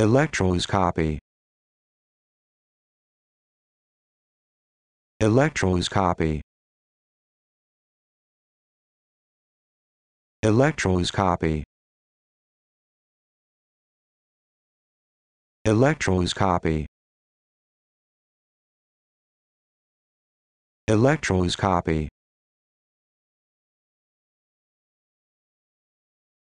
Electroscopy Electroscopy Electroscopy Electroscopy Electroscopy